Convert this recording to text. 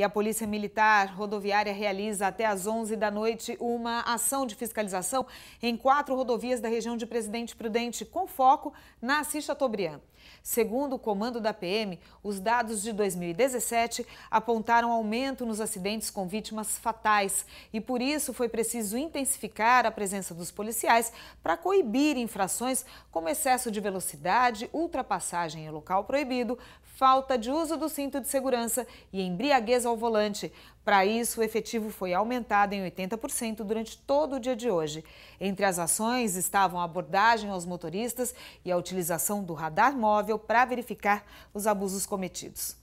E a Polícia Militar Rodoviária realiza até às 11 da noite uma ação de fiscalização em quatro rodovias da região de Presidente Prudente, com foco na Assis Chateaubriand. Segundo o comando da PM, os dados de 2017 apontaram aumento nos acidentes com vítimas fatais e por isso foi preciso intensificar a presença dos policiais para coibir infrações como excesso de velocidade, ultrapassagem em local proibido, falta de uso do cinto de segurança e embriaguez ao volante. Para isso, o efetivo foi aumentado em 80% durante todo o dia de hoje. Entre as ações estavam a abordagem aos motoristas e a utilização do radar móvel para verificar os abusos cometidos.